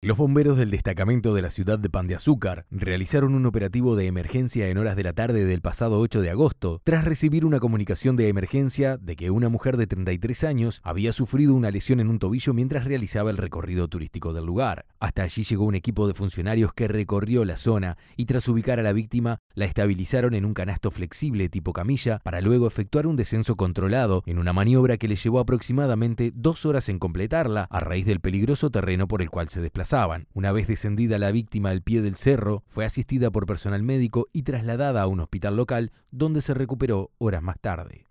Los bomberos del destacamento de la ciudad de Pan de Azúcar realizaron un operativo de emergencia en horas de la tarde del pasado 8 de agosto, tras recibir una comunicación de emergencia de que una mujer de 33 años había sufrido una lesión en un tobillo mientras realizaba el recorrido turístico del lugar. Hasta allí llegó un equipo de funcionarios que recorrió la zona y tras ubicar a la víctima la estabilizaron en un canasto flexible tipo camilla para luego efectuar un descenso controlado en una maniobra que le llevó aproximadamente dos horas en completarla a raíz del peligroso terreno por el cual se desplazaban. Una vez descendida la víctima al pie del cerro, fue asistida por personal médico y trasladada a un hospital local donde se recuperó horas más tarde.